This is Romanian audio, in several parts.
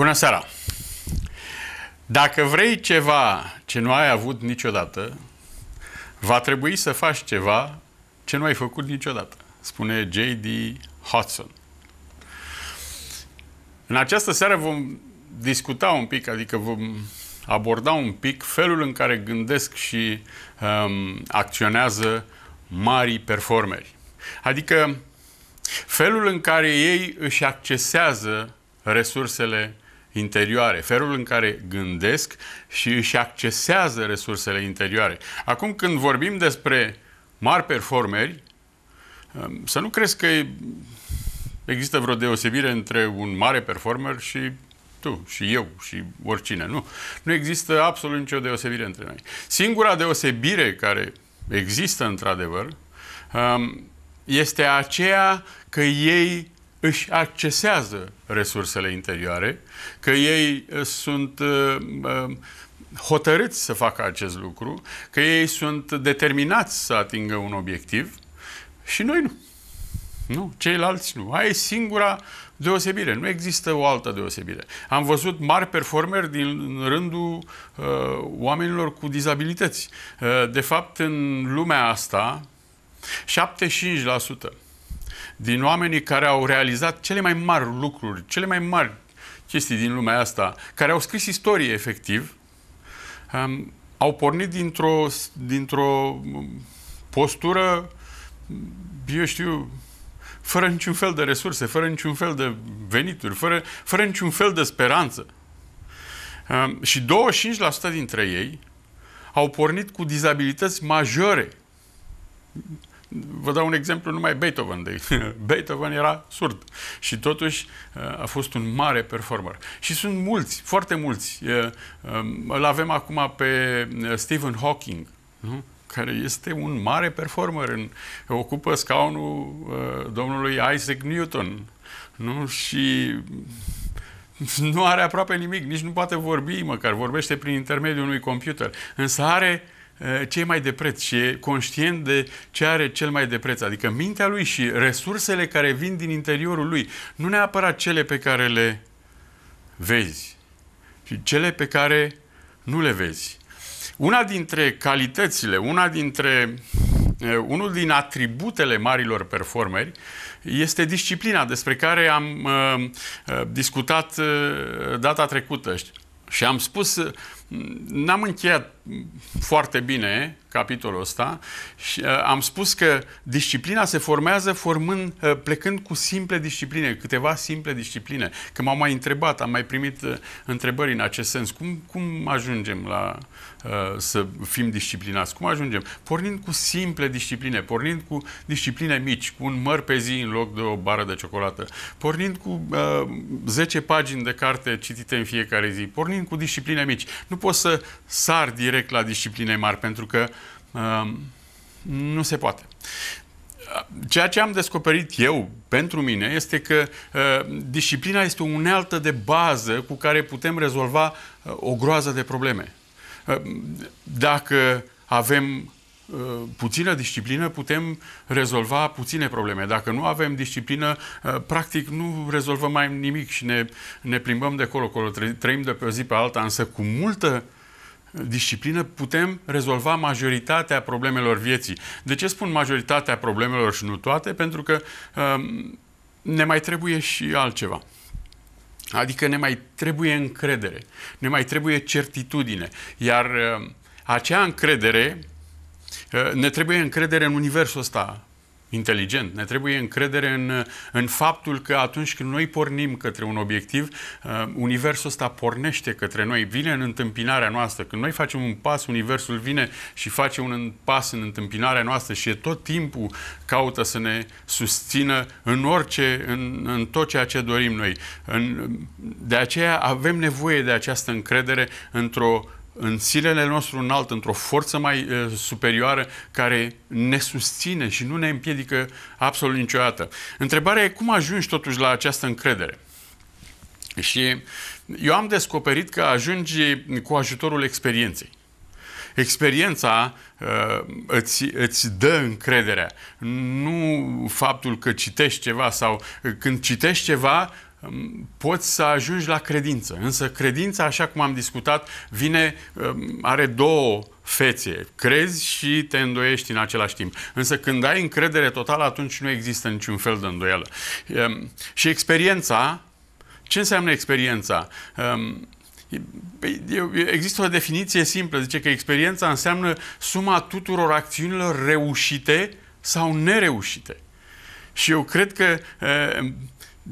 Bună seara! Dacă vrei ceva ce nu ai avut niciodată, va trebui să faci ceva ce nu ai făcut niciodată, spune J.D. Hudson. În această seară vom discuta un pic, adică vom aborda un pic felul în care gândesc și um, acționează mari performeri. Adică felul în care ei își accesează resursele interioare, felul în care gândesc și își accesează resursele interioare. Acum, când vorbim despre mari performeri, um, să nu crezi că există vreo deosebire între un mare performer și tu și eu și oricine. Nu. Nu există absolut nicio deosebire între noi. Singura deosebire care există într-adevăr um, este aceea că ei își accesează resursele interioare, că ei uh, sunt uh, uh, hotărâți să facă acest lucru, că ei sunt determinați să atingă un obiectiv și noi nu. Nu, ceilalți nu. Aia e singura deosebire. Nu există o altă deosebire. Am văzut mari performeri din rândul uh, oamenilor cu dizabilități. Uh, de fapt, în lumea asta, 75% din oamenii care au realizat cele mai mari lucruri, cele mai mari chestii din lumea asta, care au scris istorie efectiv, um, au pornit dintr-o, dintr-o um, postură, mm, eu știu, fără niciun fel de resurse, fără niciun fel de venituri, fără, fără niciun fel de speranță. Um, și 25% dintre ei au pornit cu dizabilități majore. Vă dau un exemplu numai Beethoven. De, Beethoven era surd și totuși uh, a fost un mare performer. Și sunt mulți, foarte mulți. Uh, um, îl avem acum pe uh, Stephen Hawking, nu? care este un mare performer, în, ocupă scaunul uh, domnului Isaac Newton. Nu? Și nu are aproape nimic, nici nu poate vorbi măcar, vorbește prin intermediul unui computer, însă are uh, Eh, ce e mai de preț și e conștient de ce are cel mai de preț, adică mintea lui și resursele care vin din interiorul lui, nu neapărat cele pe care le vezi, ci cele pe care nu le vezi. Una dintre calitățile, una dintre, eh, unul din atributele marilor performeri este disciplina despre care am uh, discutat uh, data trecută și am spus uh, N-am încheiat foarte bine capitolul ăsta și uh, am spus că disciplina se formează formând, uh, plecând cu simple discipline, câteva simple discipline. Că m-au mai întrebat, am mai primit uh, întrebări în acest sens. Cum, cum ajungem la Uh, să fim disciplinați. Cum ajungem? Pornind cu simple discipline, pornind cu discipline mici, cu un măr pe zi în loc de o bară de ciocolată, pornind cu uh, 10 pagini de carte citite în fiecare zi, pornind cu discipline mici. Nu poți să sar direct la discipline mari, pentru că uh, nu se poate. Ceea ce am descoperit eu pentru mine este că uh, disciplina este o unealtă de bază cu care putem rezolva uh, o groază de probleme. Ă, dacă avem ă, puțină disciplină putem rezolva puține probleme. Dacă nu avem disciplină, ă, practic nu rezolvăm mai nimic și ne, ne plimbăm de colo-colo, trăim de pe o zi pe alta, însă cu multă disciplină putem rezolva majoritatea problemelor vieții. De ce spun majoritatea problemelor și nu toate? Pentru că um, ne mai trebuie și altceva. Adică ne mai trebuie încredere, ne mai trebuie certitudine. Iar uh, acea încredere, uh, ne trebuie încredere în Universul ăsta inteligent, ne trebuie încredere în, în faptul că atunci când noi pornim către un obiectiv, uh, Universul ăsta pornește către noi, vine în întâmpinarea noastră. Când noi facem un pas, Universul vine și face un pas în întâmpinarea noastră și e tot timpul caută să ne susțină în orice, în, în tot ceea ce dorim noi. În, de aceea avem nevoie de această încredere într-o în silele nostru înalt, într-o forță mai uh, superioară care ne susține și nu ne împiedică absolut niciodată. Întrebarea e cum ajungi totuși la această încredere? Și eu am descoperit că ajungi cu ajutorul experienței. Experiența uh, îți, îți dă încrederea. Nu faptul că citești ceva sau când citești ceva, poți să ajungi la credință. Însă credința, așa cum am discutat, vine, are două fețe. Crezi și te îndoiești în același timp. Însă când ai încredere totală, atunci nu există niciun fel de îndoială. Și experiența, ce înseamnă experiența? Păi, există o definiție simplă, zice că experiența înseamnă suma tuturor acțiunilor reușite sau nereușite. Și eu cred că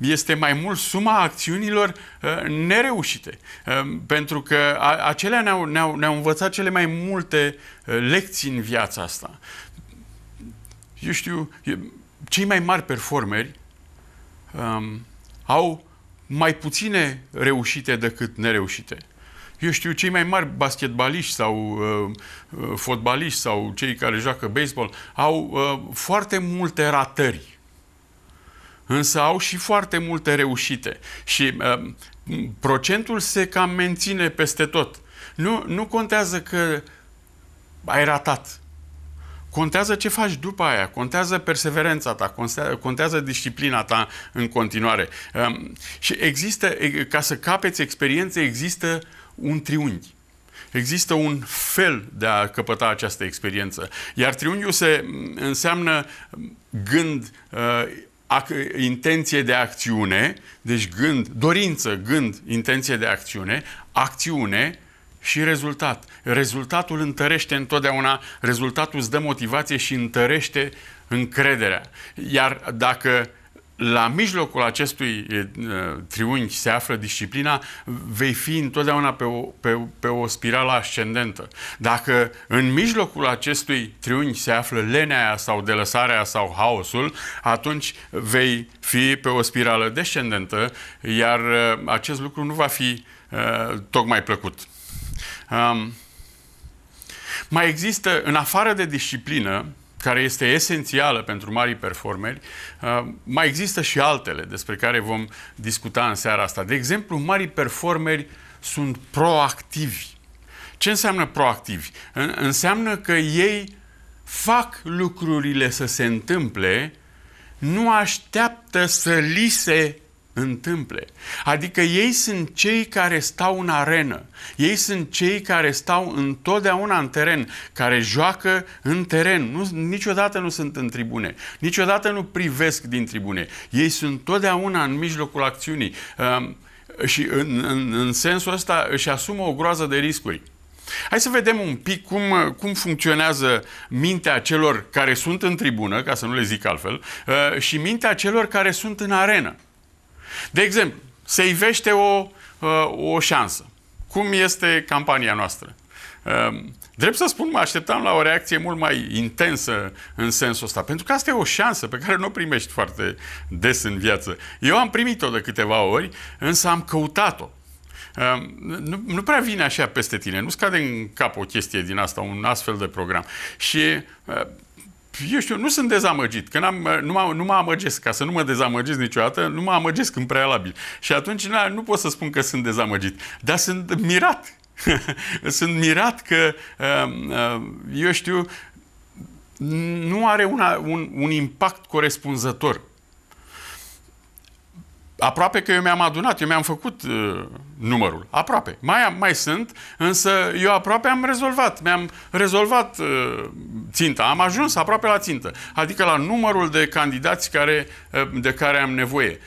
este mai mult suma acțiunilor uh, nereușite. Uh, pentru că a, acelea ne-au, ne-au, ne-au învățat cele mai multe uh, lecții în viața asta. Eu știu, cei mai mari performeri um, au mai puține reușite decât nereușite. Eu știu, cei mai mari basketbaliști sau uh, uh fotbaliști sau cei care joacă baseball au uh, foarte multe ratări însă au și foarte multe reușite și uh, procentul se cam menține peste tot. Nu, nu contează că ai ratat. Contează ce faci după aia, contează perseverența ta, contează disciplina ta în continuare. Um, și există, ca să capeți experiențe, există un triunghi. Există un fel de a căpăta această experiență. Iar triunghiul se înseamnă gând, uh, ac- intenție de acțiune, deci gând, dorință, gând, intenție de acțiune, acțiune și rezultat. Rezultatul întărește întotdeauna, rezultatul îți dă motivație și întărește încrederea. Iar dacă la mijlocul acestui triunghi se află disciplina, vei fi întotdeauna pe o, pe, pe o spirală ascendentă. Dacă în mijlocul acestui triunghi se află lenea sau delăsarea sau haosul, atunci vei fi pe o spirală descendentă, iar acest lucru nu va fi uh, tocmai plăcut. Um, mai există, în afară de disciplină, care este esențială pentru mari performeri, uh, mai există și altele despre care vom discuta în seara asta. De exemplu, mari performeri sunt proactivi. Ce înseamnă proactivi? Înseamnă că ei fac lucrurile să se întâmple, nu așteaptă să li se întâmple. Adică ei sunt cei care stau în arenă, ei sunt cei care stau întotdeauna în teren, care joacă în teren, nu, niciodată nu sunt în tribune, niciodată nu privesc din tribune, ei sunt totdeauna în mijlocul acțiunii um, și în, în, în sensul ăsta își asumă o groază de riscuri. Hai să vedem un pic cum, cum funcționează mintea celor care sunt în tribună, ca să nu le zic altfel, uh, și mintea celor care sunt în arenă. De exemplu, se ivește o, uh, o șansă. Cum este campania noastră? Um, drept să spun, mă așteptam la o reacție mult mai intensă în sensul ăsta, pentru că asta e o șansă pe care nu o primești foarte des în viață. Eu am primit-o de câteva ori, însă am căutat-o. Um, nu, nu prea vine așa peste tine, nu scade în cap o chestie din asta, un astfel de program. Și uh, eu știu, nu sunt dezamăgit, că am nu, -am, nu mă amăgesc, ca să nu mă dezamăgesc niciodată, nu mă amăgesc în prealabil. Și atunci na, nu pot să spun că sunt dezamăgit, dar sunt mirat. sunt mirat că, um, um, eu știu, nu are una, un, un impact corespunzător aproape că eu mi-am adunat, eu mi-am făcut uh, numărul. Aproape. Mai, mai sunt, însă eu aproape am rezolvat. Mi-am rezolvat uh, ținta. Am ajuns aproape la țintă. Adică la numărul de candidați care, uh, de care am nevoie.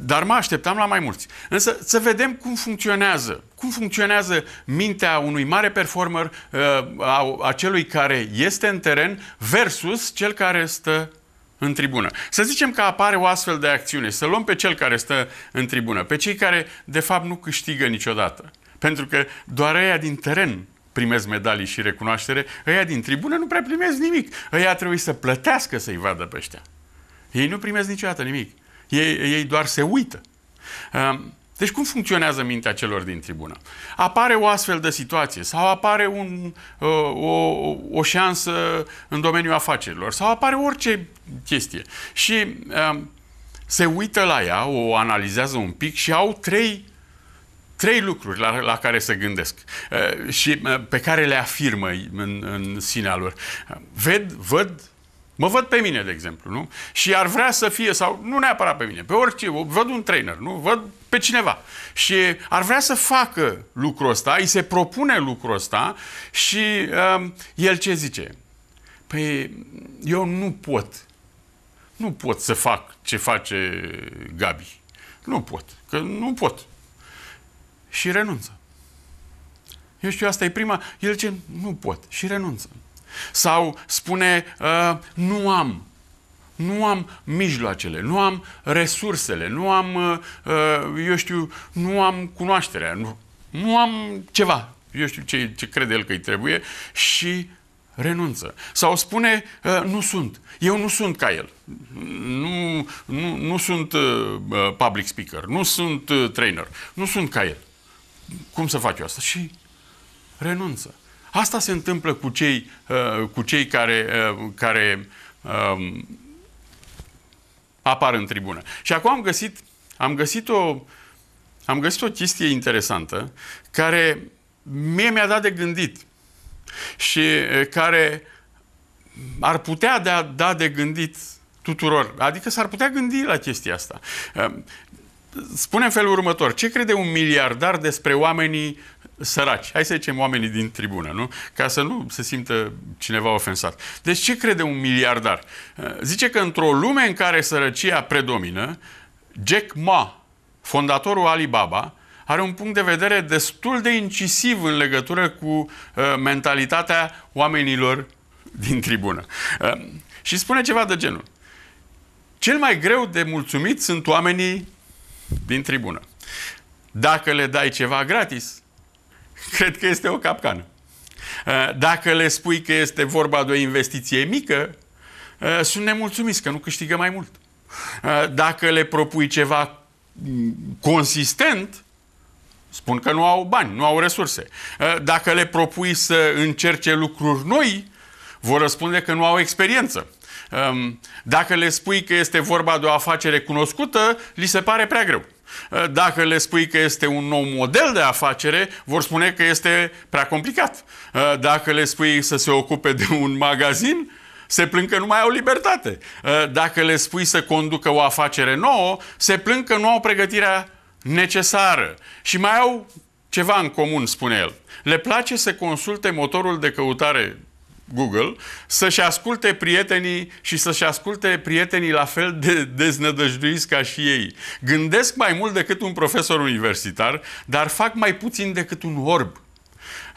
Dar mă așteptam la mai mulți. Însă să vedem cum funcționează. Cum funcționează mintea unui mare performer, uh, a, a celui care este în teren versus cel care stă în tribună. Să zicem că apare o astfel de acțiune, să luăm pe cel care stă în tribună, pe cei care de fapt nu câștigă niciodată. Pentru că doar ăia din teren primesc medalii și recunoaștere, ăia din tribună nu prea primesc nimic. Ăia trebuie să plătească să-i vadă pe ăștia. Ei nu primesc niciodată nimic. Ei, ei doar se uită. Uh, deci cum funcționează mintea celor din tribună? Apare o astfel de situație sau apare un, uh, o, o șansă în domeniul afacerilor sau apare orice chestie și uh, se uită la ea, o analizează un pic și au trei trei lucruri la, la care se gândesc uh, și pe care le afirmă în, în sinea lor. Ved, văd Mă văd pe mine, de exemplu, nu? Și ar vrea să fie, sau nu neapărat pe mine, pe orice, văd un trainer, nu? Văd pe cineva. Și ar vrea să facă lucrul ăsta, îi se propune lucrul ăsta și uh, el ce zice? Păi eu nu pot. Nu pot să fac ce face Gabi. Nu pot. Că nu pot. Și renunță. Eu știu, asta e prima. El ce nu pot. Și renunță. Sau spune, uh, nu am, nu am mijloacele, nu am resursele, nu am, uh, eu știu, nu am cunoașterea, nu, nu am ceva. Eu știu ce, ce crede el că îi trebuie și renunță. Sau spune, uh, nu sunt, eu nu sunt ca el. Nu, nu, nu sunt uh, public speaker, nu sunt trainer, nu sunt ca el. Cum să fac eu asta? Și renunță. Asta se întâmplă cu cei, uh, cu cei care, uh, care uh, apar în tribună. Și acum am găsit, am găsit, o, am găsit o chestie interesantă care mie mi-a dat de gândit și uh, care ar putea da, da de gândit tuturor. Adică s-ar putea gândi la chestia asta. Uh, spune în felul următor, ce crede un miliardar despre oamenii săraci, hai să zicem oamenii din tribună, nu? Ca să nu se simtă cineva ofensat. Deci ce crede un miliardar? Eh, zice că într-o lume în care sărăcia predomină, Jack Ma, fondatorul Alibaba, are un punct de vedere destul de incisiv în legătură cu eh, mentalitatea oamenilor din tribună. Eh, și spune ceva de genul. Cel mai greu de mulțumit sunt oamenii din tribună. Dacă le dai ceva gratis, cred că este o capcană. Eh, dacă le spui că este vorba de o investiție mică, eh, sunt nemulțumiți că nu câștigă mai mult. Eh, dacă le propui ceva mm, consistent, spun că nu au bani, nu au resurse. Dacă le propui să încerce lucruri noi, vor răspunde că nu au experiență. Ehm, dacă le spui că este vorba de o afacere cunoscută, li se pare prea greu. Eh, dacă le spui că este un nou model de afacere, vor spune că este prea complicat. Eh, dacă le spui să se ocupe de un magazin, se plâng că nu mai au libertate. Eh, dacă le spui să conducă o afacere nouă, se plâng că nu au pregătirea necesară. Și mai au ceva în comun, spune el. Le place să consulte motorul de căutare Google, să-și asculte prietenii și să-și asculte prietenii la fel de deznădăjduiți ca și ei. Gândesc mai mult decât un profesor universitar, dar fac mai puțin decât un orb.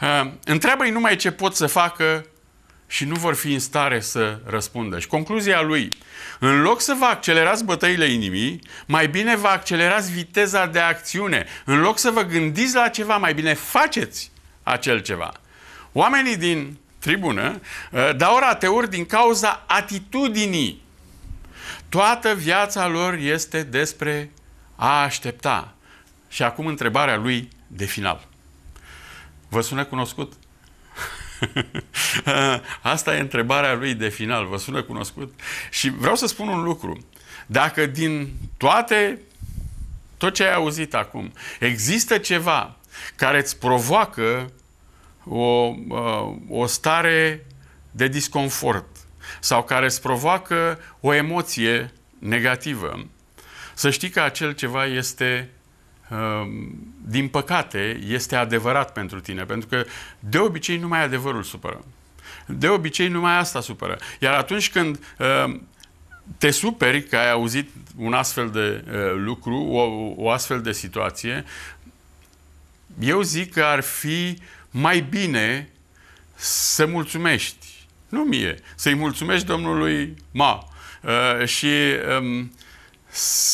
Uh, întreabă-i numai ce pot să facă și nu vor fi în stare să răspundă. Și concluzia lui, în loc să vă accelerați bătăile inimii, mai bine vă accelerați viteza de acțiune. În loc să vă gândiți la ceva, mai bine faceți acel ceva. Oamenii din tribună, uh, dau rateuri din cauza atitudinii. Toată viața lor este despre a aștepta. Și acum întrebarea lui de final. Vă sună cunoscut? Asta e întrebarea lui de final. Vă sună cunoscut? Și vreau să spun un lucru. Dacă din toate, tot ce ai auzit acum, există ceva care îți provoacă o, uh, o stare de disconfort sau care îți provoacă o emoție negativă, să știi că acel ceva este, uh, din păcate, este adevărat pentru tine, pentru că de obicei numai adevărul supără. De obicei numai asta supără. Iar atunci când uh, te superi că ai auzit un astfel de lucru, o, o astfel de situație, eu zic că ar fi uh, mai bine să mulțumești. Nu mie. Să-i mulțumești Domnului Ma. Uh, și um,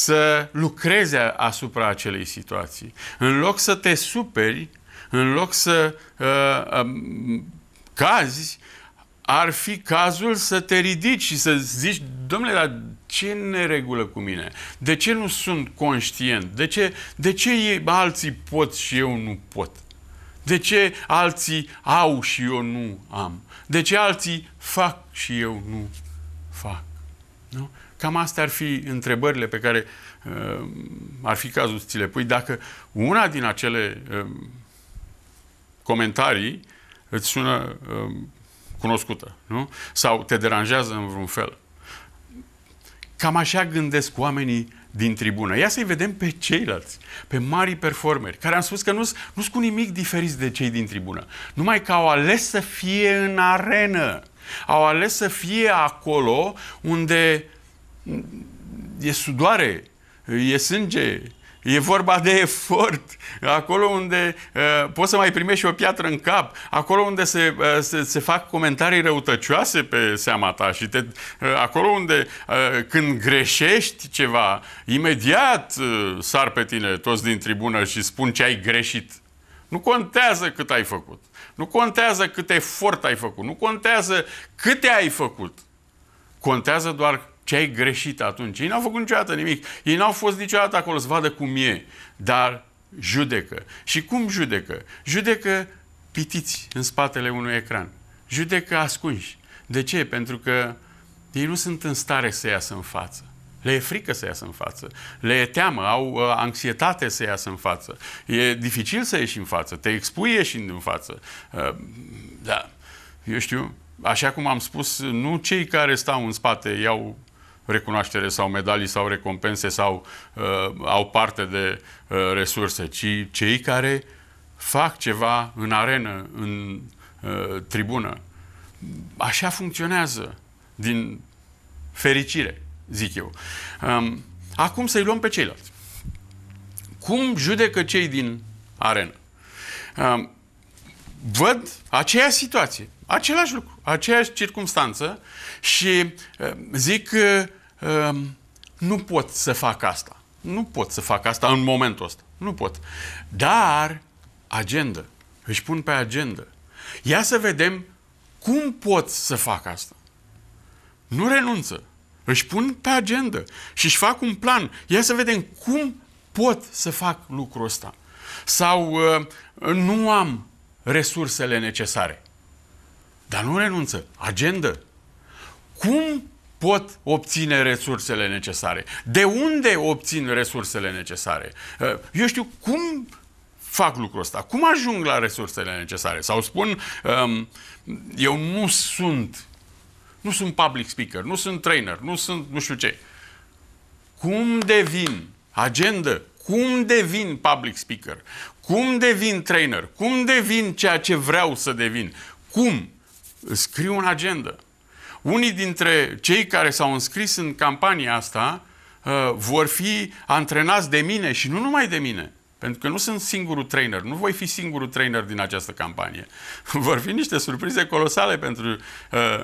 să lucreze asupra acelei situații. În loc să te superi, în loc să uh, um, cazi, ar fi cazul să te ridici și să zici, domnule, dar ce ne regulă cu mine? De ce nu sunt conștient? De ce, de ce ei alții pot și eu nu pot? De ce alții au și eu nu am? De ce alții fac și eu nu fac? Nu? Cam astea ar fi întrebările pe care uh, ar fi cazul să ți le pui dacă una din acele uh, comentarii îți sună uh, cunoscută, nu? Sau te deranjează în vreun fel. Cam așa gândesc oamenii din tribună. Ia să-i vedem pe ceilalți, pe mari performeri, care am spus că nu sunt cu nimic diferiți de cei din tribună. Numai că au ales să fie în arenă. Au ales să fie acolo unde e sudoare, e sânge, E vorba de efort. Acolo unde uh, poți să mai primești o piatră în cap, acolo unde se, uh, se, se fac comentarii răutăcioase pe seama ta și te, uh, acolo unde uh, când greșești ceva, imediat uh, sar pe tine toți din tribună și spun ce ai greșit. Nu contează cât ai făcut. Nu contează cât efort ai făcut. Nu contează câte ai făcut. Contează doar ce ai greșit atunci. Ei n-au făcut niciodată nimic. Ei n-au fost niciodată acolo să vadă cum e. Dar judecă. Și cum judecă? Judecă pitiți în spatele unui ecran. Judecă ascunși. De ce? Pentru că ei nu sunt în stare să iasă în față. Le e frică să iasă în față. Le e teamă, au uh, anxietate să iasă în față. E dificil să ieși în față. Te expui ieșind în față. Uh, da, eu știu, așa cum am spus, nu cei care stau în spate iau recunoaștere sau medalii sau recompense sau uh, au parte de uh, resurse, ci cei care fac ceva în arenă, în uh, tribună. Așa funcționează, din fericire, zic eu. Um, acum să-i luăm pe ceilalți. Cum judecă cei din arenă? Um, văd aceeași situație, același lucru, aceeași circunstanță și uh, zic uh, Ehm, nu pot să fac asta. Nu pot să fac asta în momentul ăsta. Nu pot. Dar agenda. Își pun pe agenda. Ia să vedem cum pot să fac asta. Nu renunță. Își pun pe agenda și își fac un plan. Ia să vedem cum pot să fac lucrul ăsta. Sau ehm, nu am resursele necesare. Dar nu renunță. Agenda. Cum pot obține resursele necesare. De unde obțin resursele necesare? Eh, eu știu cum fac lucrul ăsta, cum ajung la resursele necesare. Sau spun, ehm, eu nu sunt, nu sunt public speaker, nu sunt trainer, nu sunt nu știu ce. Cum devin agenda? Cum devin public speaker? Cum devin trainer? Cum devin ceea ce vreau să devin? Cum? Scriu un agenda unii dintre cei care s-au înscris în campania asta uh, vor fi antrenați de mine și nu numai de mine. Pentru că nu sunt singurul trainer, nu voi fi singurul trainer din această campanie. Vor fi niște surprize colosale pentru, uh,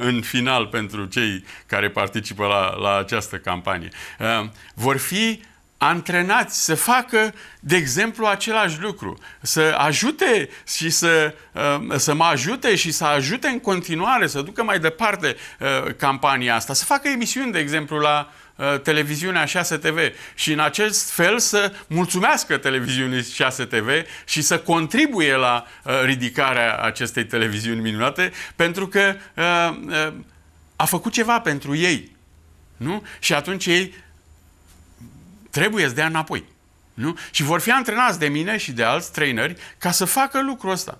în final pentru cei care participă la, la această campanie. Uh, vor fi antrenați să facă, de exemplu, același lucru, să ajute și să, uh, să mă ajute și să ajute în continuare, să ducă mai departe uh, campania asta, să facă emisiuni, de exemplu, la uh, televiziunea 6 TV și în acest fel să mulțumească televiziunii 6 TV și să contribuie la ridicarea acestei televiziuni minunate pentru că a făcut ceva pentru ei. Nu? Și atunci ei trebuie să dea înapoi. Nu? Și vor fi antrenați de mine și de alți traineri ca să facă lucrul ăsta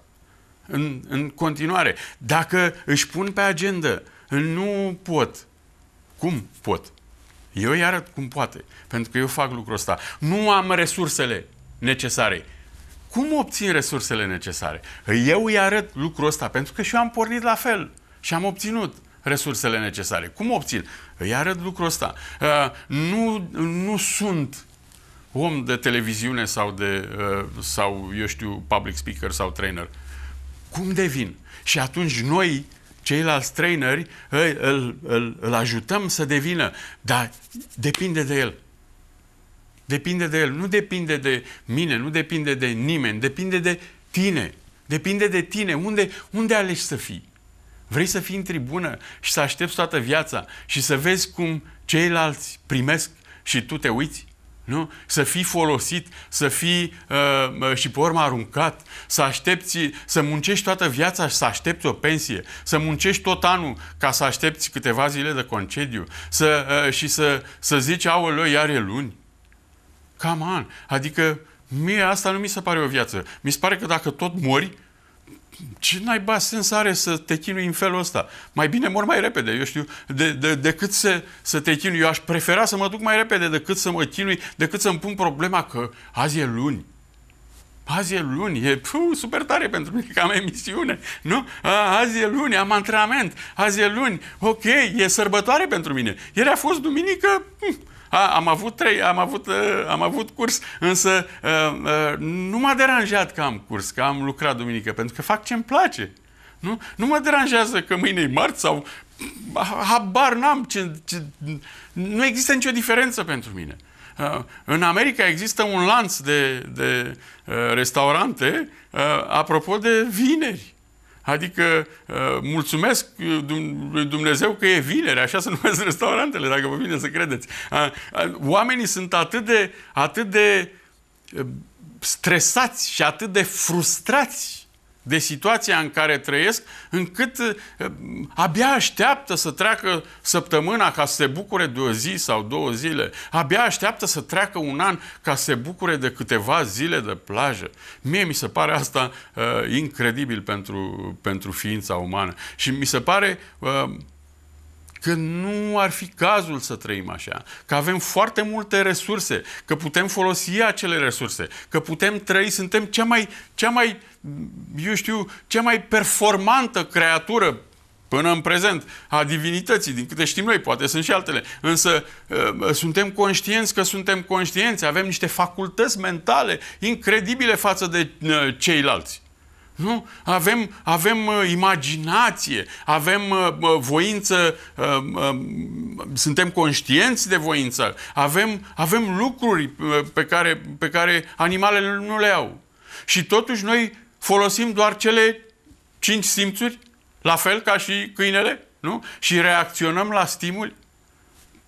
în, în continuare. Dacă își pun pe agenda, nu pot. Cum pot? Eu îi arăt cum poate, pentru că eu fac lucrul ăsta. Nu am resursele necesare. Cum obțin resursele necesare? Eu îi arăt lucrul ăsta, pentru că și eu am pornit la fel și am obținut resursele necesare. Cum obțin? Îi arăt lucrul ăsta. Uh, nu, nu sunt om de televiziune sau de, uh, sau, eu știu, public speaker sau trainer. Cum devin? Și atunci noi, ceilalți traineri, îl, îl, îl ajutăm să devină. Dar depinde de el. Depinde de el. Nu depinde de mine, nu depinde de nimeni, depinde de tine. Depinde de tine. Unde, unde alegi să fii? Vrei să fii în tribună și să aștepți toată viața și să vezi cum ceilalți primesc și tu te uiți? Nu? Să fii folosit, să fii uh, uh, și pe urmă aruncat, să aștepți, să muncești toată viața și să aștepți o pensie, să muncești tot anul ca să aștepți câteva zile de concediu să, uh, și să, să zici, aoleu, iar e luni. Come on! Adică mie asta nu mi se pare o viață. Mi se pare că dacă tot mori, ce naiba sens are să te chinui în felul ăsta? Mai bine mor mai repede, eu știu, de, de, decât să, să te chinui. Eu aș prefera să mă duc mai repede decât să mă chinui, decât să-mi pun problema că azi e luni. Azi e luni, e puh, super tare pentru mine că am emisiune, nu? A, azi e luni, am antrenament, azi e luni, ok, e sărbătoare pentru mine. Ieri a fost duminică, hm, a, am avut trei, am avut, uh, am avut curs, însă uh, uh, nu m-a deranjat că am curs, că am lucrat duminică, pentru că fac ce-mi place. Nu? nu mă deranjează că mâine e marți sau habar n-am. Ce, ce... Nu există nicio diferență pentru mine. În America există un lanț de, de restaurante apropo de vineri. Adică uh, mulțumesc uh, lui Dumnezeu că e vinere, așa se numesc restaurantele, dacă vă vine să credeți. Oamenii sunt atât de, atât de uh, stresați și atât de frustrați de situația în care trăiesc, încât eh, abia așteaptă să treacă săptămâna ca să se bucure de o zi sau două zile. Abia așteaptă să treacă un an ca să se bucure de câteva zile de plajă. Mie mi se pare asta uh, incredibil pentru, pentru ființa umană. Și mi se pare uh, că nu ar fi cazul să trăim așa, că avem foarte multe resurse, că putem folosi acele resurse, că putem trăi, suntem cea mai, cea mai eu știu, cea mai performantă creatură până în prezent a divinității, din câte știm noi, poate sunt și altele. Însă ă, suntem conștienți că suntem conștienți, avem niște facultăți mentale incredibile față de ă, ceilalți. Nu? Avem, avem uh, imaginație, avem uh, uh, voință, um, suntem conștienți de voință, avem, avem lucruri pe care, pe care animalele nu le au. Și totuși noi folosim doar cele cinci simțuri, la fel ca și câinele, nu? Și reacționăm la stimuli.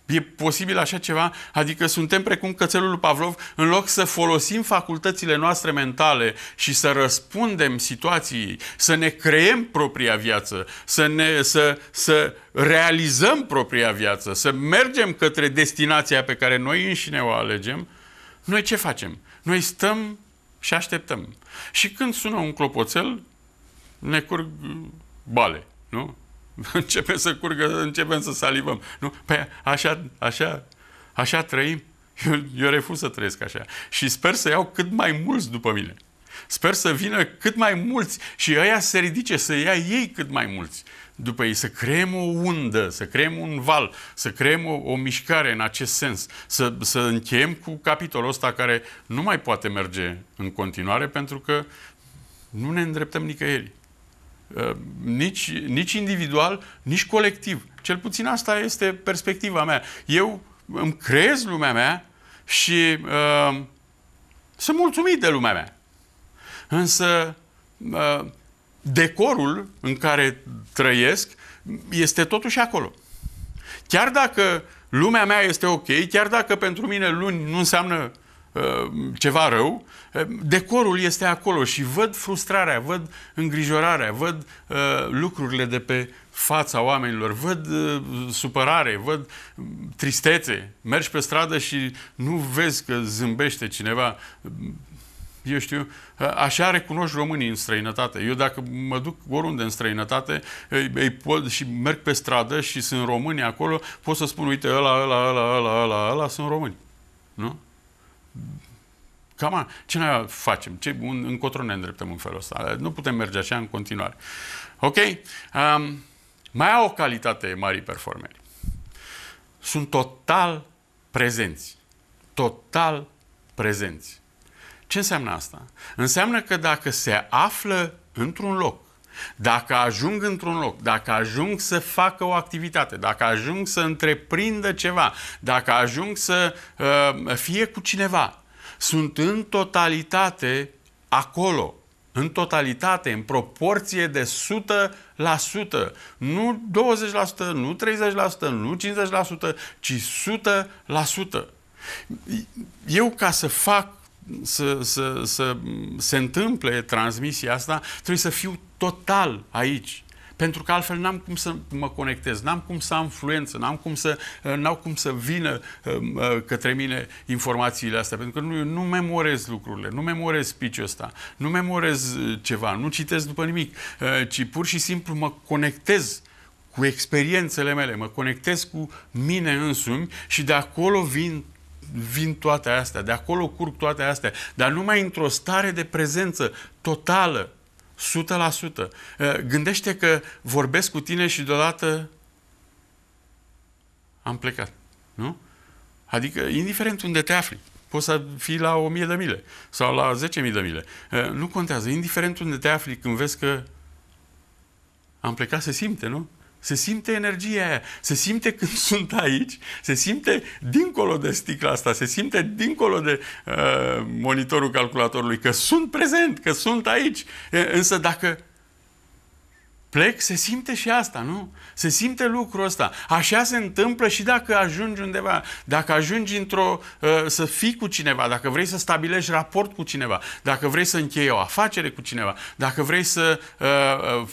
E posibil așa ceva? Adică suntem precum cățelul lui Pavlov, în loc să folosim facultățile noastre mentale și să răspundem situației, să ne creem propria viață, să, ne, să, să realizăm propria viață, să mergem către destinația pe care noi înșine o alegem, noi ce facem? Noi stăm și așteptăm. Și când sună un clopoțel, ne curg bale, nu? începem să curgă, începem să salivăm. Nu? Păi așa, așa, așa trăim. Eu, eu refuz să trăiesc așa. Și sper să iau cât mai mulți după mine. Sper să vină cât mai mulți și ăia să se ridice, să ia ei cât mai mulți după ei, să creăm o undă, să creăm un val, să creăm o, o mișcare în acest sens, să, să încheiem cu capitolul ăsta care nu mai poate merge în continuare pentru că nu ne îndreptăm nicăieri. Uh, nici, nici individual, nici colectiv. Cel puțin asta este perspectiva mea. Eu îmi creez lumea mea și uh, sunt mulțumit de lumea mea. Însă uh, decorul în care trăiesc este totuși acolo. Chiar dacă lumea mea este ok, chiar dacă pentru mine luni nu înseamnă uh, Uh, ceva rău, uh, decorul este acolo și văd frustrarea, văd îngrijorarea, văd uh, lucrurile de pe fața oamenilor, văd supărare, văd mm, tristețe. Mergi pe stradă și nu vezi că zâmbește cineva. Mm, eu știu, așa recunoști românii în străinătate. Eu dacă mă duc oriunde în străinătate ei pot, și merg pe stradă și sunt români acolo, pot să spun, uite, ăla, ăla, ăla, ăla, ăla, ăla sunt români. Nu? Cam ce ne facem? Ce, un, încotro ne îndreptăm în felul ăsta? Nu putem merge așa în continuare. Ok? Um, mai au o calitate mari performeri. Sunt total prezenți. Total prezenți. Ce înseamnă asta? Înseamnă că dacă se află într-un loc dacă ajung într-un loc, dacă ajung să facă o activitate, dacă ajung să întreprindă ceva, dacă ajung să uh, fie cu cineva, sunt în totalitate acolo, în totalitate, în proporție de 100%, nu 20%, nu 30%, nu 50%, ci 100%. Eu ca să fac să, să, să se întâmple transmisia asta, trebuie să fiu total aici. Pentru că altfel n-am cum să mă conectez, n-am cum să am influență, n-am cum să, eh, n-au cum să vină eh, eh, către mine informațiile astea, pentru că nu, nu memorez lucrurile, nu memorez piciul ăsta, nu memorez ceva, nu citesc după nimic, ci pur și simplu mă conectez cu experiențele mele, mă conectez cu mine însumi și de acolo vin vin toate astea, de acolo curg toate astea, dar numai într-o stare de prezență totală, 100%. Eh, gândește că vorbesc cu tine și deodată am plecat. Nu? Adică, indiferent unde te afli, poți să fii la 1000 de mile sau la 10.000 de mile. Eh, nu contează. Indiferent unde te afli, când vezi că am plecat, se simte, nu? Se simte energia aia, se simte când sunt aici, se simte dincolo de sticla asta, se simte dincolo de uh, monitorul calculatorului că sunt prezent, că sunt aici. Însă dacă plec, se simte și asta, nu? Se simte lucrul ăsta. Așa se întâmplă și dacă ajungi undeva, dacă ajungi într-o, uh, să fii cu cineva, dacă vrei să stabilești raport cu cineva, dacă vrei să încheie o afacere cu cineva, dacă vrei să uh, uh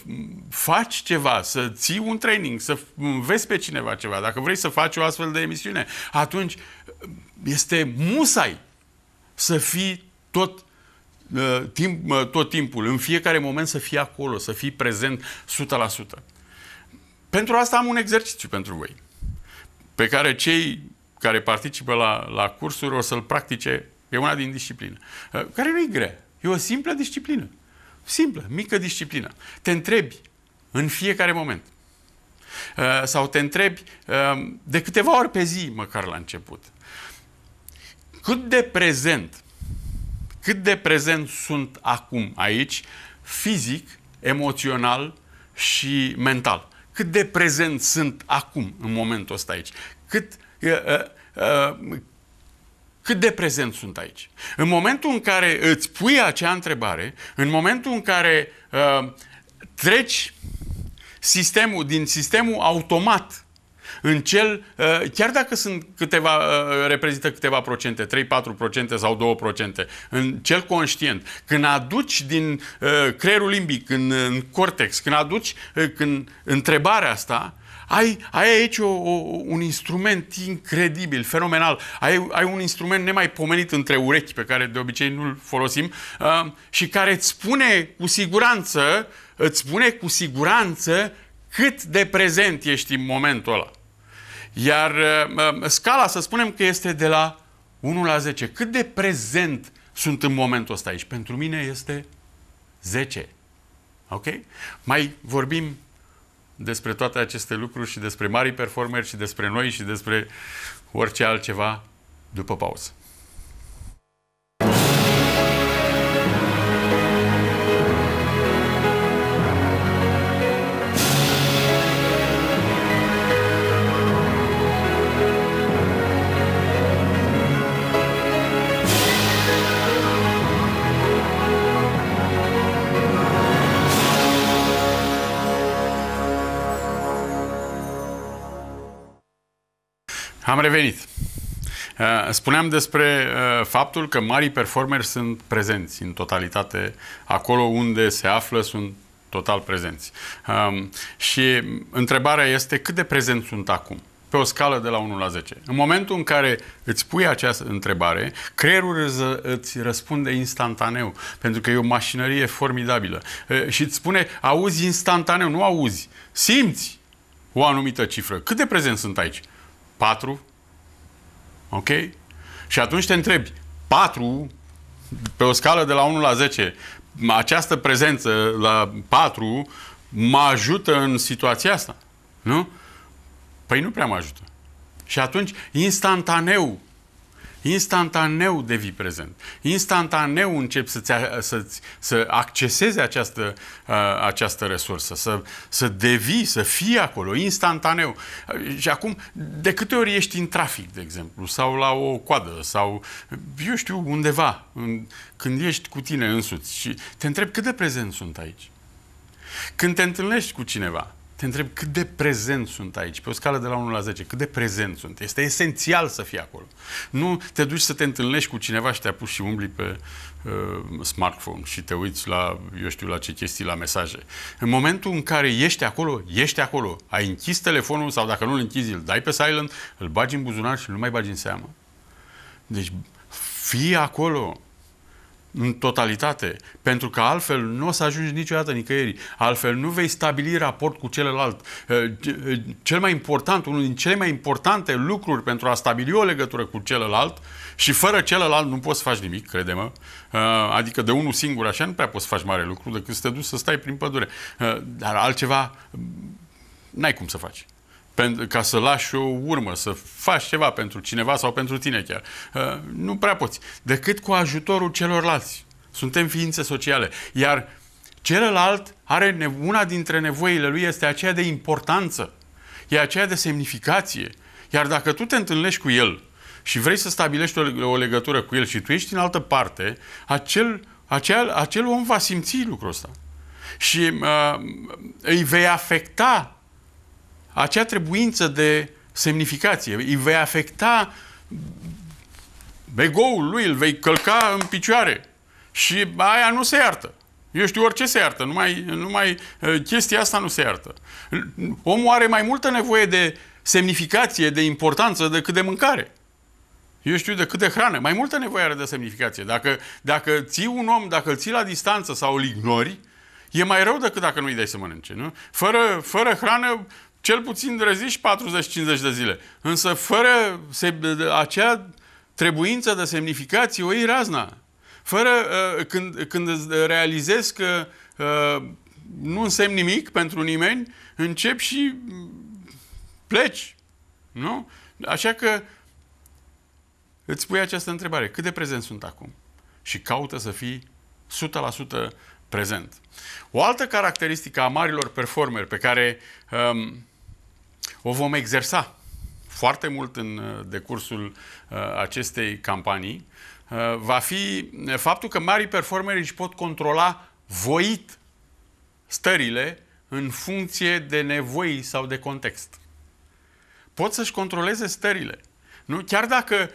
faci ceva, să ții un training, să vezi pe cineva ceva, dacă vrei să faci o astfel de emisiune, atunci uh, este musai să fii tot Uh, timp, uh, tot timpul, în fiecare moment să fii acolo, să fii prezent 100%. Pentru asta am un exercițiu pentru voi, pe care cei care participă la, la cursuri o să-l practice, e una din disciplină, uh, care nu e grea, e o simplă disciplină. Simplă, mică disciplină. Te întrebi în fiecare moment. Sau te întrebi de câteva ori pe zi, măcar la început. Cât de prezent cât de prezent sunt acum aici, fizic, emoțional și mental. Cât de prezent sunt acum, în momentul ăsta aici. Cât, uh, uh, uh, cât de prezent sunt aici. În momentul în care îți pui acea întrebare, în momentul în care uh, treci sistemul din sistemul automat în cel, uh, chiar dacă sunt câteva, uh, reprezintă câteva procente, 3-4% sau 2%, în cel conștient, când aduci din uh, creierul limbic în, în cortex, când aduci când întrebarea asta, ai, ai aici o, o, un instrument incredibil, fenomenal. Ai, ai un instrument nemaipomenit între urechi, pe care de obicei nu-l folosim, uh, și care îți spune cu siguranță, îți spune cu siguranță cât de prezent ești în momentul ăla. Iar uh, uh, scala, să spunem că este de la 1 la 10. Cât de prezent sunt în momentul ăsta aici? Pentru mine este 10. Ok? Mai vorbim despre toate aceste lucruri și despre mari performeri și despre noi și despre orice altceva după pauză. Am revenit. Uh, spuneam despre uh, faptul că marii performeri sunt prezenți în totalitate. Acolo unde se află sunt total prezenți. Um, și întrebarea este cât de prezenți sunt acum? pe o scală de la 1 la 10. În momentul în care îți pui această întrebare, creierul îți răspunde instantaneu, pentru că e o mașinărie formidabilă. Uh, și îți spune, auzi instantaneu, nu auzi, simți o anumită cifră. Cât de prezent sunt aici? 4. Ok? Și atunci te întrebi, 4 pe o scală de la 1 la 10, această prezență la 4 mă ajută în situația asta. Nu? Păi nu prea mă ajută. Și atunci, instantaneu, instantaneu devii prezent. Instantaneu începi să-ți, să-ți, să accesezi această, această resursă, să, să devii, să fii acolo, instantaneu. Și acum, de câte ori ești în trafic, de exemplu, sau la o coadă, sau, eu știu, undeva, în, când ești cu tine însuți și te întreb cât de prezent sunt aici. Când te întâlnești cu cineva, te întreb cât de prezent sunt aici, pe o scală de la 1 la 10, cât de prezent sunt. Este esențial să fii acolo. Nu te duci să te întâlnești cu cineva și te apuci și umbli pe uh, smartphone și te uiți la, eu știu, la ce chestii, la mesaje. În momentul în care ești acolo, ești acolo. Ai închis telefonul sau dacă nu îl închizi, îl dai pe silent, îl bagi în buzunar și nu mai bagi în seamă. Deci, fii acolo în totalitate, pentru că altfel nu o să ajungi niciodată nicăieri, altfel nu vei stabili raport cu celălalt. Eh, eh, cel mai important, unul din cele mai importante lucruri pentru a stabili o legătură cu celălalt și fără celălalt nu poți să faci nimic, crede-mă, eh, adică de unul singur așa nu prea poți să faci mare lucru decât să te duci să stai prin pădure, dar altceva n-ai cum să faci pentru, ca să lași o urmă, să faci ceva pentru cineva sau pentru tine chiar. Uh, nu prea poți. Decât cu ajutorul celorlalți. Suntem ființe sociale. Iar celălalt are una dintre nevoile lui este aceea de importanță. E aceea de semnificație. Iar dacă tu te întâlnești cu el și vrei să stabilești o, o legătură cu el și tu ești în altă parte, acel, acel, acel om va simți lucrul ăsta. Și uh, îi vei afecta acea trebuință de semnificație. Îi vei afecta ego-ul lui, îl vei călca în picioare. Și aia nu se iartă. Eu știu orice se iartă, numai, numai ă, chestia asta nu se iartă. Omul are mai multă nevoie de semnificație, de importanță decât de mâncare. Eu știu de de hrană. Mai multă nevoie are de semnificație. Dacă, dacă ții un om, dacă îl ții la distanță sau îl ignori, e mai rău decât dacă nu îi dai să mănânce. Nu? Fără, fără hrană, cel puțin reziști 40-50 de zile. Însă fără se, acea trebuință de semnificație, o iei razna. Fără, uh, când, când realizezi că uh, nu însemn nimic pentru nimeni, încep și mm, pleci. Nu? Așa că îți pui această întrebare. Cât de prezent sunt acum? Și caută să fii 100% prezent. O altă caracteristică a marilor performeri pe care um, o vom exersa foarte mult în uh, decursul uh, acestei campanii uh, va fi faptul că marii performeri își pot controla voit stările în funcție de nevoi sau de context. Pot să-și controleze stările. Nu? Chiar dacă,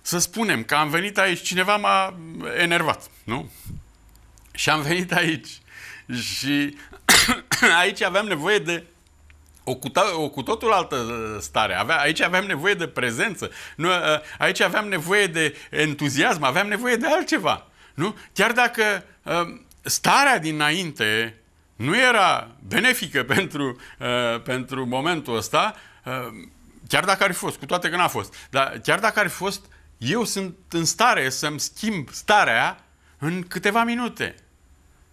să spunem, că am venit aici, cineva m-a enervat, nu? Și am venit aici și aici aveam nevoie de o cu, o cu totul altă uh, stare. Avea, aici aveam nevoie de prezență. Nu, uh, aici aveam nevoie de entuziasm, aveam nevoie de altceva. Nu? Chiar dacă um, starea dinainte nu era benefică pentru, uh, pentru momentul ăsta, um, chiar dacă ar fi fost, cu toate că n-a fost, dar chiar dacă ar fi fost, eu sunt în stare să-mi schimb starea în câteva minute,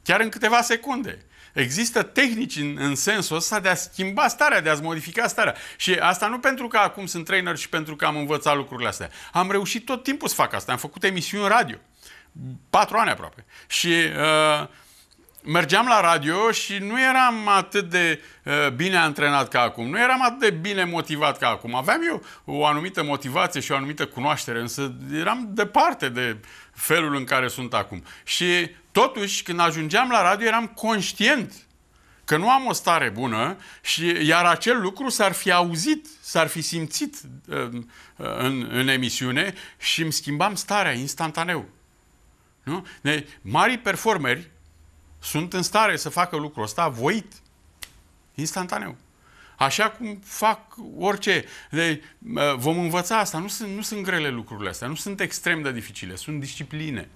chiar în câteva secunde. Există tehnici în, în sensul ăsta de a schimba starea, de a-ți modifica starea. Și asta nu pentru că acum sunt trainer și pentru că am învățat lucrurile astea. Am reușit tot timpul să fac asta. Am făcut emisiuni radio. Patru ani aproape. Și uh, mergeam la radio și nu eram atât de uh, bine antrenat ca acum, nu eram atât de bine motivat ca acum. Aveam eu o anumită motivație și o anumită cunoaștere, însă eram departe de felul în care sunt acum. Și totuși, când ajungeam la radio, eram conștient că nu am o stare bună și iar acel lucru s-ar fi auzit, s-ar fi simțit uh, uh în, în emisiune și îmi schimbam starea instantaneu. Nu? De, deci, marii performeri sunt în stare să facă lucrul ăsta voit, instantaneu. Așa cum fac orice. De, vom învăța asta. Nu sunt, nu sunt grele lucrurile astea, nu sunt extrem de dificile, sunt discipline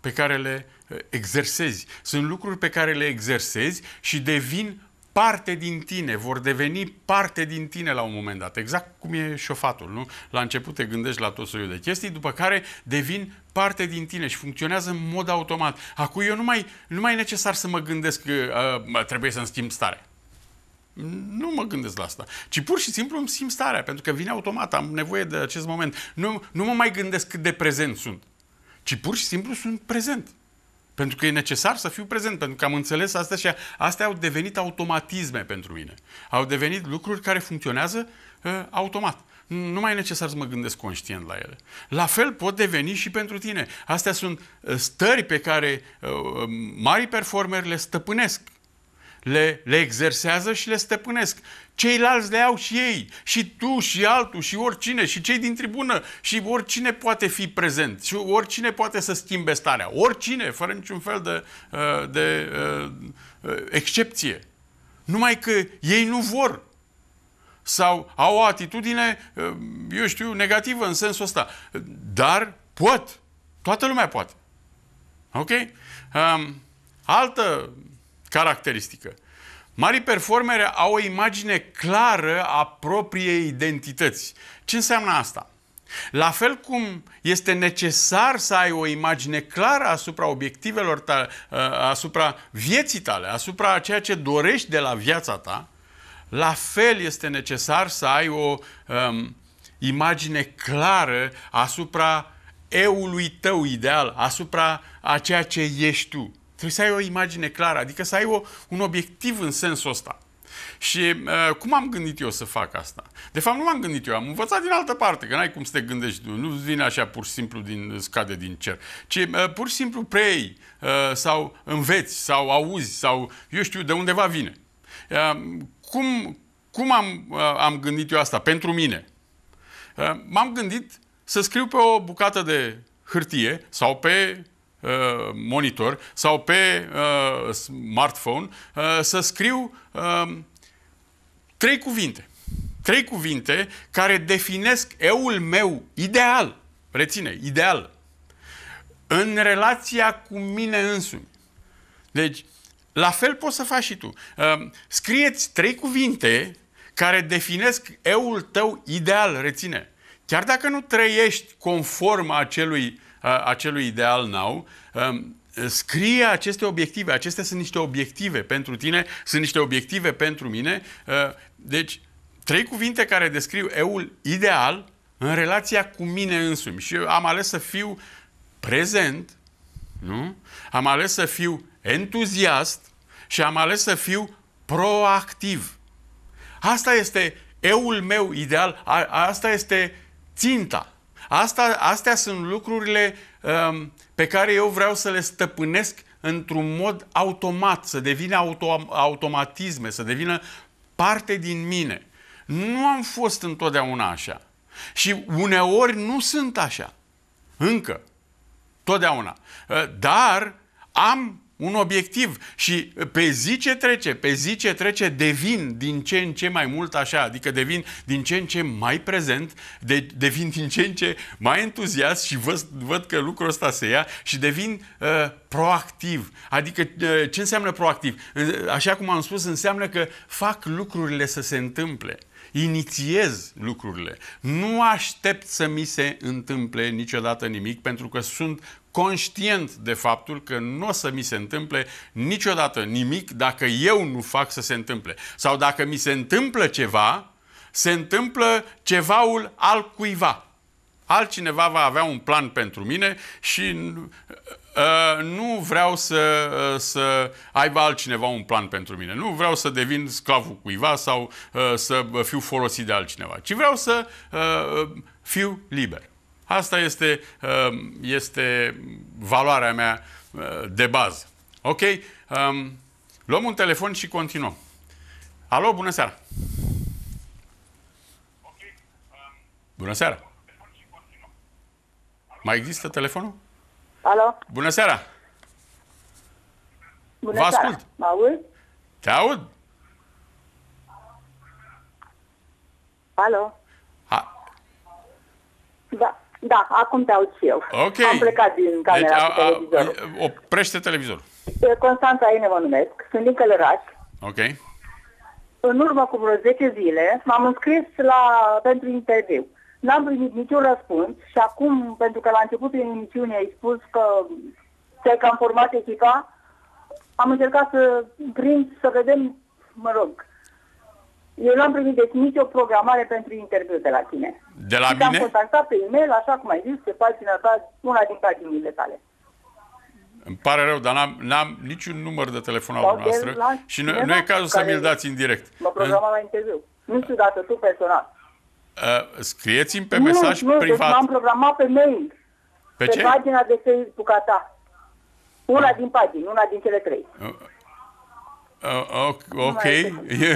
pe care le eh, exersezi. Sunt lucruri pe care le exersezi și devin parte din tine, vor deveni parte din tine la un moment dat. Exact cum e șofatul, nu? La început te gândești la tot soiul de chestii, după care devin parte din tine și funcționează în mod automat. Acum eu nu mai, nu mai e necesar să mă gândesc că uh, trebuie să-mi schimb starea. Nu mă gândesc la asta, ci pur și simplu îmi simt starea, pentru că vine automat, am nevoie de acest moment. Nu, nu mă mai gândesc cât de prezent sunt, ci pur și simplu sunt prezent. Pentru că e necesar să fiu prezent, pentru că am înțeles asta. și astea au devenit automatisme pentru mine. Au devenit lucruri care funcționează uh, automat. Nu mai e necesar să mă gândesc conștient la ele. La fel pot deveni și pentru tine. Astea sunt uh, stări pe care uh, uh mari performeri le stăpânesc le, le exersează și le stăpânesc. Ceilalți le au și ei, și tu, și altul, și oricine, și cei din tribună, și oricine poate fi prezent, și oricine poate să schimbe starea, oricine, fără niciun fel de, uh, de, de uh, uh, excepție. Numai că ei nu vor sau au o atitudine, eu știu, negativă în sensul ăsta. Dar pot. Toată lumea poate. Ok? Um, altă caracteristică. Marii performere au o imagine clară a propriei identități. Ce înseamnă asta? La fel cum este necesar să ai o imagine clară asupra obiectivelor tale, uh, asupra vieții tale, asupra ceea ce dorești de la viața ta, la fel este necesar să ai o um, imagine clară asupra eului tău ideal, asupra a ceea ce ești tu. Trebuie să ai o imagine clară, adică să ai o, un obiectiv în sensul ăsta. Și uh, cum am gândit eu să fac asta? De fapt, nu m-am gândit eu, am învățat din altă parte, că n-ai cum să te gândești, nu vine așa pur și simplu din scade din cer, ci uh, pur și simplu prei uh, sau înveți sau auzi sau eu știu de undeva vine. Uh, cum cum am, uh, am gândit eu asta pentru mine? Uh, m-am gândit să scriu pe o bucată de hârtie sau pe Uh, monitor sau pe uh, smartphone uh, să scriu uh, trei cuvinte. Trei cuvinte care definesc eul meu ideal. Reține, ideal. În relația cu mine însumi. Deci, la fel poți să faci și tu. Um, scrieți trei cuvinte care definesc eul tău ideal, reține. Chiar dacă nu trăiești conform acelui uh, acelui ideal nou, scrie aceste obiective. Acestea sunt niște obiective pentru tine, sunt niște obiective pentru mine. Deci, trei cuvinte care descriu eul ideal în relația cu mine însumi. Și am ales să fiu prezent, nu? Am ales să fiu entuziast și am ales să fiu proactiv. Asta este eul meu ideal, a, asta este ținta. Asta, astea sunt lucrurile um, pe care eu vreau să le stăpânesc într-un mod automat, să devină auto, automatisme, să devină parte din mine. Nu am fost întotdeauna așa. Și uneori nu sunt așa. Încă. Totdeauna. Uh, dar am un obiectiv și pe zi ce trece, pe zi ce trece devin din ce în ce mai mult așa, adică devin din ce în ce mai prezent, de, devin din ce în ce mai entuziast și văd, văd că lucrul ăsta se ia și devin uh, proactiv. Adică uh, ce înseamnă proactiv? Așa cum am spus, înseamnă că fac lucrurile să se întâmple inițiez lucrurile. Nu aștept să mi se întâmple niciodată nimic, pentru că sunt conștient de faptul că nu o să mi se întâmple niciodată nimic dacă eu nu fac să se întâmple. Sau dacă mi se întâmplă ceva, se întâmplă cevaul al cuiva. Altcineva va avea un plan pentru mine și Uh, nu vreau să, uh, să aibă altcineva un plan pentru mine. Nu vreau să devin sclavul cuiva sau uh, să fiu folosit de altcineva, ci vreau să fiu liber. Asta este, este valoarea mea de bază. Ok? Um, luăm un telefon și continuăm. Alo, bună seara! Um, bună seara! Mai există telefonul? Alo? Bună seara! Bună Vă seara. ascult! Mă aud? Te aud! Alo? Ha. Da, da, acum te aud și eu. Ok. Am plecat din deci, camera deci, a, a, cu televizorul. Oprește televizorul. Constanța Ine mă numesc, sunt din Călăraș. Ok. În urmă cu vreo 10 zile m-am înscris la, pentru interviu. N-am primit niciun răspuns și acum, pentru că la începutul emisiune ai spus că te-ai cam format echipa, am încercat să prind, să vedem, mă rog, eu n-am primit deci nicio programare pentru interviu de la tine. De la și mine? am contactat pe e-mail, așa cum ai zis, pe pagina ta, una din paginile tale. Îmi pare rău, dar n-am, n-am niciun număr de telefon al noastră și nu, nu e cazul să mi-l dați în direct. Mă programam la interviu. Nu știu dacă tu personal. Uh, scrieți-mi pe nu, mesaj nu, deci privat. Deci m-am programat pe mail. Pe, pe ce? pagina de Facebook a ta. Una ah. din pagini, una din cele trei. Uh, uh, ok,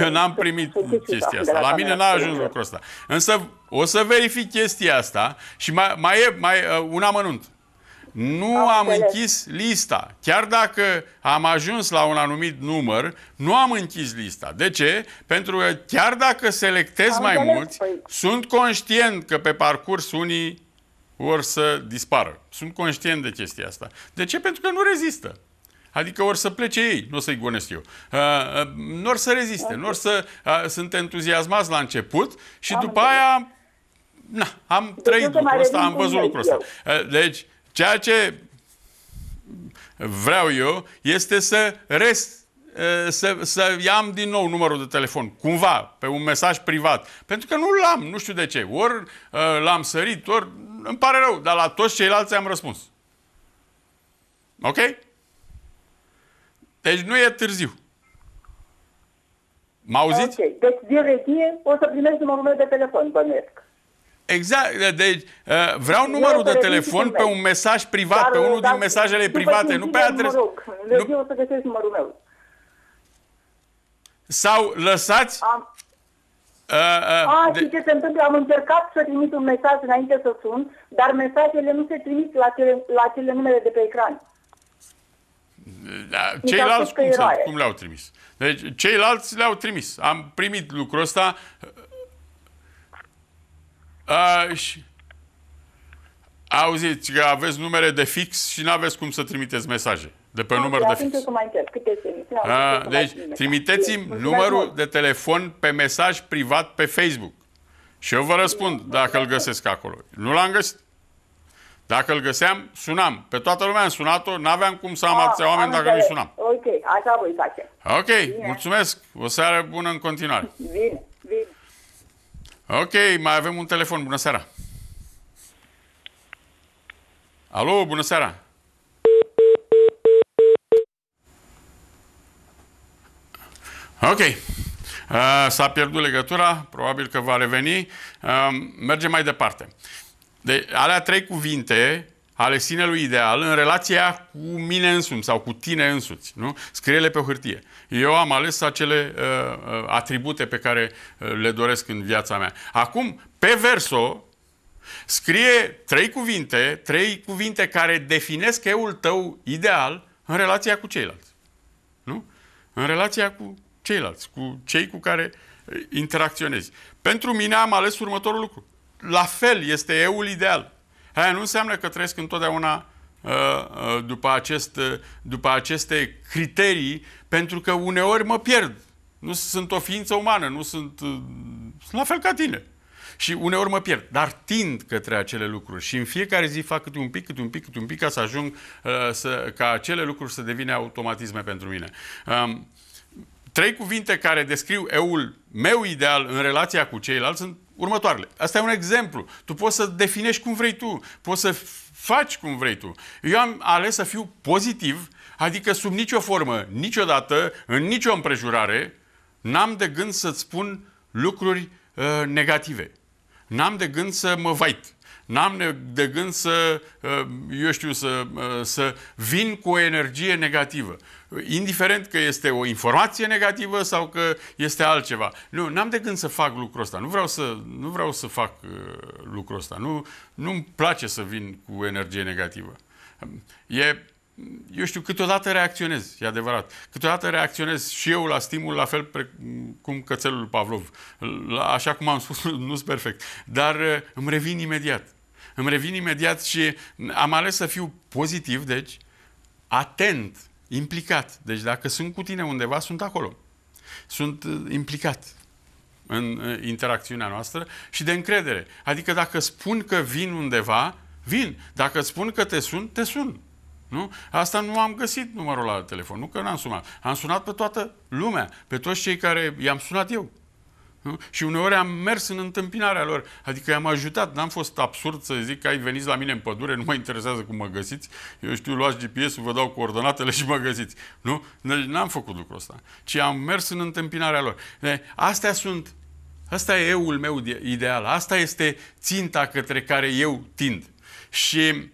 eu n-am primit chestia asta. La mine n-a ajuns lucrul ăsta. Însă o să verific chestia asta și mai, mai e mai, uh, un amănunt. Nu am, am închis lista. Chiar dacă am ajuns la un anumit număr, nu am închis lista. De ce? Pentru că chiar dacă selectez am mai înțeles, mulți, păi... sunt conștient că pe parcurs unii vor să dispară. Sunt conștient de chestia asta. De ce? Pentru că nu rezistă. Adică ori să plece ei, nu o să-i gonesc eu. Uh, uh nu ori să reziste, nu ori să uh, sunt entuziasmați la început și am după înțeles. aia, na, am de deci trăit lucrul ăsta, am văzut lucrul ăsta. Uh, deci, Ceea ce vreau eu este să rest să, să iam din nou numărul de telefon, cumva, pe un mesaj privat. Pentru că nu l-am, nu știu de ce. Ori uh, l-am sărit, ori îmi pare rău, dar la toți ceilalți am răspuns. Ok? Deci nu e târziu. m auziți? Ok. Deci, din regie, o să primești numărul meu de telefon, bănesc. Exact, deci uh, vreau numărul de telefon pe un mesaj privat, Dar, pe unul da, din mesajele private, nu pe adresă. Deci nu... eu o să găsesc numărul meu. Sau lăsați... Am... Uh, uh, A, ah, de... ce se întâmplă? Am încercat să trimit un mesaj înainte să sun, dar mesajele nu se trimit la cele, la cele numere de pe ecran. Da, ceilalți cum, cum le-au trimis? Deci, ceilalți le-au trimis. Am primit lucrul ăsta. Uh, și auziți că aveți numere de fix și nu aveți cum să trimiteți mesaje de pe da, număr de fix. A, ah, deci trimiteți-mi numărul de telefon pe mesaj privat pe Facebook. Și eu vă răspund dacă îl găsesc acolo. Nu l-am găsit. Dacă îl găseam, sunam. Pe toată lumea am sunat-o, n-aveam cum să am ah, alții oameni dacă nu sunam. Ok, așa voi face. Ok, mulțumesc. O seară bună în continuare. Bine. Ok, mai avem un telefon. Bună seara! Alo, bună seara! Ok. Uh, s-a pierdut legătura, probabil că va reveni. Uh, mergem mai departe. De, alea trei cuvinte ale sinelui ideal în relația cu mine însumi sau cu tine însuți. Nu? Scrie-le pe o hârtie. Eu am ales acele uh, uh atribute pe care uh, le doresc în viața mea. Acum, pe verso, scrie trei cuvinte, trei cuvinte care definesc eul tău ideal în relația cu ceilalți. Nu? În relația cu ceilalți, cu cei cu care uh, interacționezi. Pentru mine am ales următorul lucru. La fel este eul ideal. Aia nu înseamnă că trăiesc întotdeauna uh, uh, după, acest, uh, după aceste criterii, pentru că uneori mă pierd. Nu sunt o ființă umană, nu sunt, sunt la fel ca tine. Și uneori mă pierd, dar tind către acele lucruri și în fiecare zi fac câte un pic, câte un pic, câte un pic ca să ajung să, ca acele lucruri să devină automatisme pentru mine. Um, Trei cuvinte care descriu euul meu ideal în relația cu ceilalți sunt următoarele. Asta e un exemplu. Tu poți să definești cum vrei tu, poți să faci cum vrei tu. Eu am ales să fiu pozitiv, adică sub nicio formă, niciodată, în nicio împrejurare, n-am de gând să-ți spun lucruri uh, negative. N-am de gând să mă vait. N-am de gând să, uh, eu știu, să, uh, să vin cu o energie negativă. Indiferent că este o informație negativă sau că este altceva. Nu, n-am de gând să fac lucrul ăsta. Nu vreau să, nu vreau să fac uh, lucrul ăsta. Nu, nu-mi place să vin cu energie negativă. Um, e, eu știu, câteodată reacționez, e adevărat. Câteodată reacționez și eu la stimul, la fel cum cățelul Pavlov. La, așa cum am spus, nu sunt perfect. Dar îmi revin imediat. Îmi revin imediat și am ales să fiu pozitiv, deci atent, implicat. Deci dacă sunt cu tine undeva, sunt acolo. Sunt uh, implicat în uh, interacțiunea noastră și de încredere. Adică dacă spun că vin undeva, vin. Dacă spun că te sun, te sun. Nu? Asta nu am găsit numărul la telefon, nu că n-am sunat. Am sunat pe toată lumea, pe toți cei care i-am sunat eu. Nu? Și uneori am mers în întâmpinarea lor. Adică i-am ajutat. N-am fost absurd să zic că ai venit la mine în pădure, nu mă interesează cum mă găsiți. Eu știu, luați GPS-ul, vă dau coordonatele și mă găsiți. Nu? Deci n-am făcut lucrul ăsta. Ci am mers în întâmpinarea lor. De, astea sunt Asta e euul meu ideal. Asta este ținta către care eu tind. Și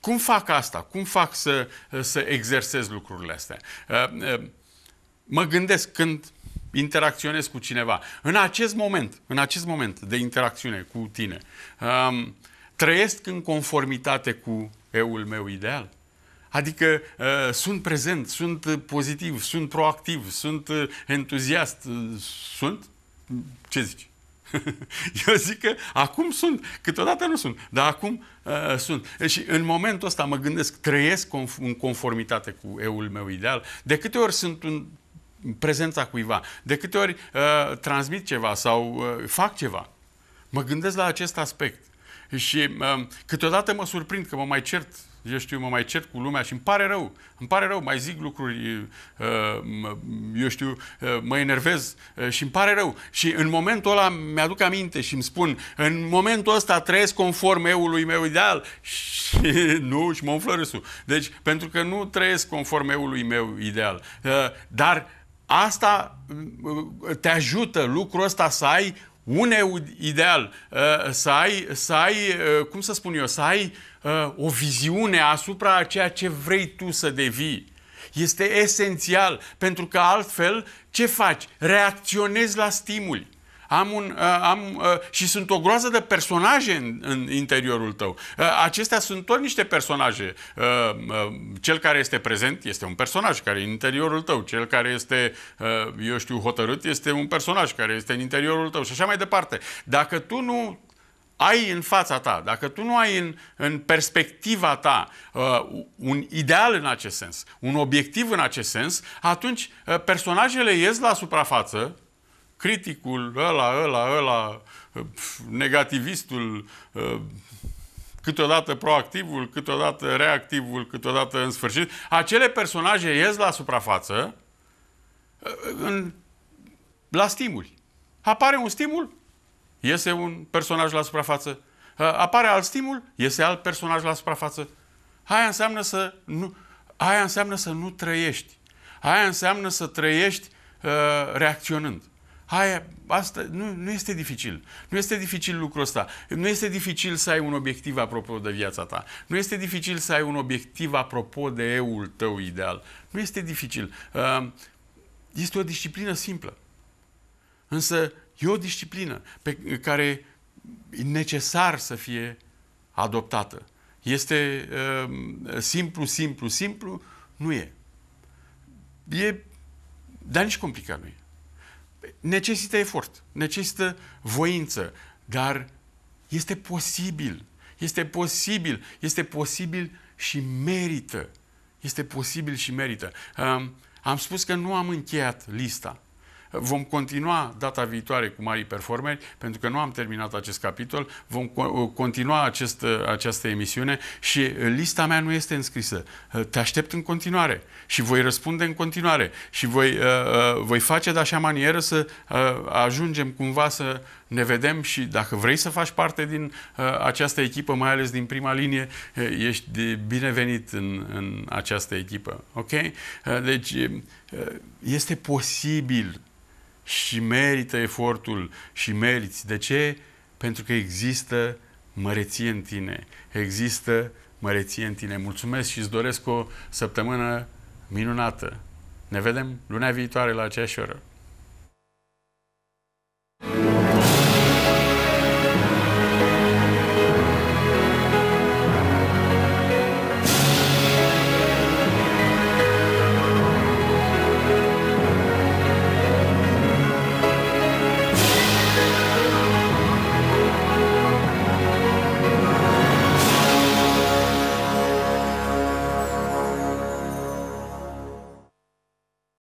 cum fac asta? Cum fac să, să exersez lucrurile astea? Uh, uh, mă gândesc când interacționez cu cineva. În acest moment, în acest moment de interacțiune cu tine, um, trăiesc în conformitate cu euul meu ideal? Adică uh, sunt prezent, sunt pozitiv, sunt proactiv, sunt uh, entuziast, uh, sunt? Ce zici? Eu zic că acum sunt, câteodată nu sunt, dar acum uh, sunt. Și în momentul ăsta mă gândesc, trăiesc conf- în conformitate cu euul meu ideal. De câte ori sunt un prezența cuiva, de câte ori uh, transmit ceva sau uh, fac ceva. Mă gândesc la acest aspect. Și uh, câteodată mă surprind că mă mai cert, eu știu, mă mai cert cu lumea și îmi pare rău. Îmi pare rău, mai zic lucruri, uh, eu știu, uh, mă enervez uh, și îmi pare rău. Și în momentul ăla mi-aduc aminte și îmi spun, în momentul ăsta trăiesc conform eului meu ideal și nu, și mă umflă râsul. Deci, pentru că nu trăiesc conform eului meu ideal. Uh, dar Asta uh, te ajută, lucrul ăsta să ai un ideal, uh, să ai, să ai, uh, cum să spun eu, să ai o viziune asupra ceea ce vrei tu să devii. Este esențial, pentru că altfel ce faci? Reacționezi la stimuli. Am un, uh, am, uh, și sunt o groază de personaje în, în interiorul tău. Uh, acestea sunt tot niște personaje. Uh, uh, cel care este prezent este un personaj care e în interiorul tău. Cel care este, uh, eu știu, hotărât este un personaj care este în interiorul tău și așa mai departe. Dacă tu nu ai în fața ta, dacă tu nu ai în, în perspectiva ta uh, un ideal în acest sens, un obiectiv în acest sens, atunci uh, personajele ies la suprafață, criticul, ăla, ăla, ăla, ă, negativistul, ă, câteodată proactivul, câteodată reactivul, câteodată în sfârșit, acele personaje ies la suprafață ă, în, la stimuli. Apare un stimul, iese un personaj la suprafață. Apare alt stimul, iese alt personaj la suprafață. Aia înseamnă să nu, aia înseamnă să nu trăiești. Aia înseamnă să trăiești uh, reacționând. Hai, asta nu, nu este dificil. Nu este dificil lucrul ăsta. Nu este dificil să ai un obiectiv apropo de viața ta. Nu este dificil să ai un obiectiv apropo de eul tău ideal. Nu este dificil. Um, este o disciplină simplă. Însă e o disciplină pe care e necesar să fie adoptată. Este um, simplu, simplu, simplu? Nu e. E, dar nici complicat nu e necesită efort, necesită voință, dar este posibil. Este posibil, este posibil și merită. Este posibil și merită. am spus că nu am încheiat lista. Vom continua data viitoare cu mari performeri, pentru că nu am terminat acest capitol. Vom uh, continua acest, uh, această emisiune și uh, lista mea nu este înscrisă. Te aștept în continuare și voi răspunde în continuare și voi, voi face de așa manieră să ajungem cumva să ne vedem și dacă vrei să faci parte din această echipă, mai ales din prima linie, ești binevenit în, în această echipă. Ok? Deci este posibil și merită efortul și meriți. De ce? Pentru că există măreție în tine. Există măreție în tine. Mulțumesc și îți doresc o săptămână minunată. Ne vedem lunea viitoare la aceeași oră. thank you